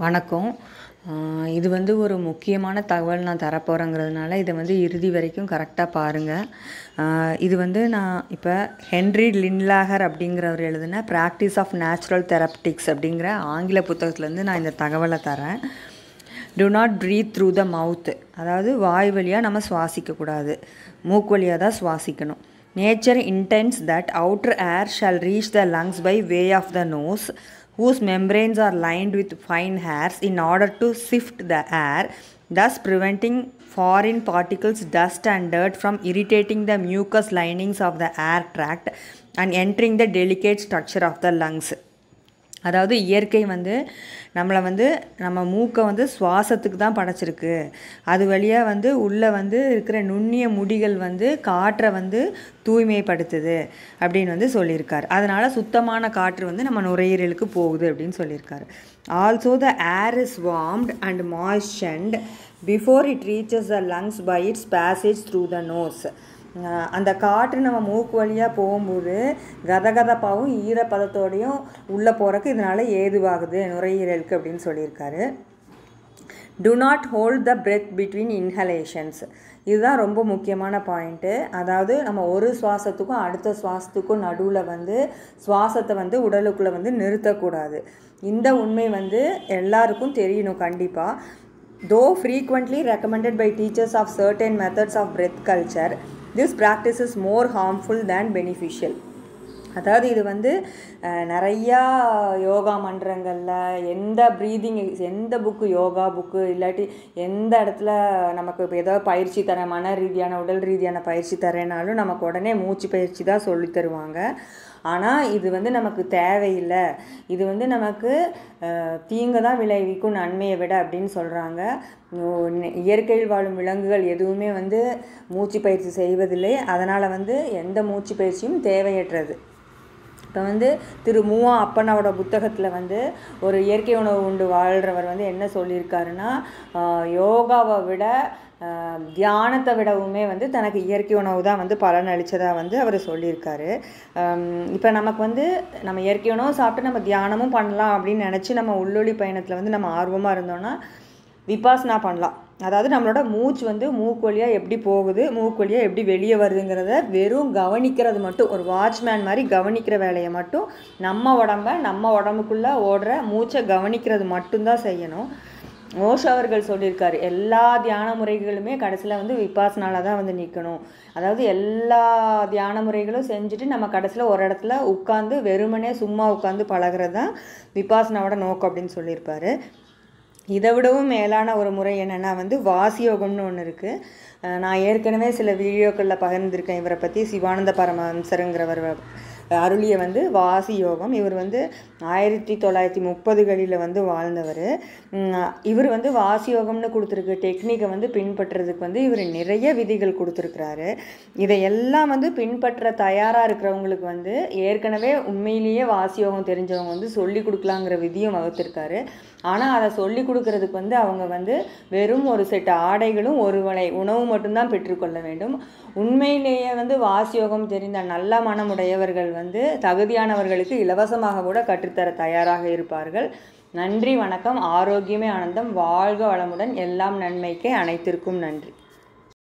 வணக்கம் இது வந்து ஒரு முக்கியமான தகவல் நான் தரப்போகிறேங்கிறதுனால இதை வந்து இறுதி வரைக்கும் கரெக்டாக பாருங்கள் இது வந்து நான் இப்போ ஹென்ரி லின்லாகர் அப்படிங்கிறவர் எழுதின ப்ராக்டிஸ் ஆஃப் நேச்சுரல் தெரப்டிக்ஸ் அப்படிங்கிற ஆங்கில புத்தகத்துலேருந்து நான் இந்த தகவலை தரேன் do not breathe through the mouth அதாவது வாய் வழியாக நம்ம சுவாசிக்கக்கூடாது மூக்கு வழியாக தான் சுவாசிக்கணும் Nature intends that outer air shall reach the lungs by way of the nose, whose membranes are lined with fine hairs, in order to sift the air, thus preventing foreign particles, dust, and dirt from irritating the mucous linings of the air tract and entering the delicate structure of the lungs. அதாவது இயற்கை வந்து நம்மளை வந்து நம்ம மூக்கை வந்து சுவாசத்துக்கு தான் படைச்சிருக்கு அது வழியாக வந்து உள்ளே வந்து இருக்கிற நுண்ணிய முடிகள் வந்து காற்றை வந்து தூய்மைப்படுத்துது அப்படின்னு வந்து சொல்லியிருக்கார் அதனால் சுத்தமான காற்று வந்து நம்ம நுரையீரலுக்கு போகுது அப்படின்னு சொல்லியிருக்காரு also the air is warmed and moistened before it reaches the lungs by its passage through the nose அந்த காற்று நம்ம மூக்கு வழியாக போகும்போது கதகதப்பாகவும் ஈரப்பதத்தோடையும் உள்ளே போகிறக்கு இதனால் ஏதுவாகுது நுரையீரலுக்கு அப்படின்னு சொல்லியிருக்காரு do not hold the breath between inhalations இதுதான் ரொம்ப முக்கியமான பாயிண்ட்டு அதாவது நம்ம ஒரு சுவாசத்துக்கும் அடுத்த சுவாசத்துக்கும் நடுவில் வந்து சுவாசத்தை வந்து உடலுக்குள்ளே வந்து நிறுத்தக்கூடாது இந்த உண்மை வந்து எல்லாருக்கும் தெரியணும் கண்டிப்பாக though frequently recommended by teachers of certain methods of breath culture this practice is more harmful than beneficial அதாவது இது வந்து நிறையா யோகா மன்றங்களில் எந்த ப்ரீதிங் எந்த புக்கு யோகா புக்கு இல்லாட்டி எந்த இடத்துல நமக்கு இப்போ ஏதோ பயிற்சி தரேன் மன ரீதியான உடல் ரீதியான பயிற்சி தரேனாலும் நமக்கு உடனே மூச்சு பயிற்சி தான் சொல்லி தருவாங்க ஆனால் இது வந்து நமக்கு தேவையில்லை இது வந்து நமக்கு தீங்கு தான் விளைவிக்கும் நன்மையை விட அப்படின்னு சொல்கிறாங்க இயற்கையில் வாழும் விலங்குகள் எதுவுமே வந்து மூச்சு பயிற்சி செய்வதில்லை அதனால் வந்து எந்த மூச்சு பயிற்சியும் தேவையற்றது இப்போ வந்து திரு மூவா அப்பனாவோட புத்தகத்தில் வந்து ஒரு இயற்கை உணவு உண்டு வாழ்கிறவர் வந்து என்ன சொல்லியிருக்காருன்னா யோகாவை விட தியானத்தை விடவுமே வந்து தனக்கு இயற்கை உணவு தான் வந்து பலன் அளித்ததாக வந்து அவர் சொல்லியிருக்காரு இப்போ நமக்கு வந்து நம்ம இயற்கை உணவு சாப்பிட்டு நம்ம தியானமும் பண்ணலாம் அப்படின்னு நினச்சி நம்ம உள்ளொளி பயணத்தில் வந்து நம்ம ஆர்வமாக இருந்தோம்னா விபாசனா பண்ணலாம் அதாவது நம்மளோட மூச்சு வந்து மூக்கு வழியாக எப்படி போகுது மூக்கு வழியாக எப்படி வெளியே வருதுங்கிறத வெறும் கவனிக்கிறது மட்டும் ஒரு வாட்ச்மேன் மாதிரி கவனிக்கிற வேலையை மட்டும் நம்ம உடம்ப நம்ம உடம்புக்குள்ளே ஓடுற மூச்சை கவனிக்கிறது மட்டும்தான் செய்யணும் ஓஷோ அவர்கள் சொல்லியிருக்காரு எல்லா தியான முறைகளுமே கடைசியில் வந்து விபாசனால தான் வந்து நிற்கணும் அதாவது எல்லா தியான முறைகளும் செஞ்சுட்டு நம்ம கடைசியில் ஒரு இடத்துல உட்காந்து வெறுமனே சும்மா உட்காந்து பழகிறது தான் விபாசனாவோட நோக்கம் அப்படின்னு சொல்லியிருப்பாரு இதை விடவும் மேலான ஒரு முறை என்னென்னா வந்து வாசியோகம்னு ஒன்று இருக்குது நான் ஏற்கனவே சில வீடியோக்களில் பகிர்ந்திருக்கேன் இவரை பற்றி சிவானந்த பரமஹம்சருங்கிறவர் அருளிய வந்து வாசி யோகம் இவர் வந்து ஆயிரத்தி தொள்ளாயிரத்தி முப்பதுகளில் வந்து வாழ்ந்தவர் இவர் வந்து வாசி யோகம்னு கொடுத்துருக்க டெக்னிக்கை வந்து பின்பற்றுறதுக்கு வந்து இவர் நிறைய விதிகள் கொடுத்துருக்கிறாரு இதையெல்லாம் வந்து பின்பற்ற தயாராக இருக்கிறவங்களுக்கு வந்து ஏற்கனவே உண்மையிலேயே வாசி யோகம் தெரிஞ்சவங்க வந்து சொல்லி கொடுக்கலாங்கிற விதியும் வகுத்திருக்காரு ஆனால் அதை சொல்லி கொடுக்கறதுக்கு வந்து அவங்க வந்து வெறும் ஒரு செட் ஆடைகளும் ஒரு வளை உணவு மட்டும்தான் பெற்றுக்கொள்ள வேண்டும் உண்மையிலேயே வந்து வாசியோகம் தெரிந்த நல்ல மனமுடையவர்கள் வந்து வந்து தகுதியானவர்களுக்கு இலவசமாக கூட கற்றுத்தர தயாராக இருப்பார்கள் நன்றி வணக்கம் ஆரோக்கியமே ஆனந்தம் வாழ்க வளமுடன் எல்லாம் நன்மைக்கே அனைத்திற்கும் நன்றி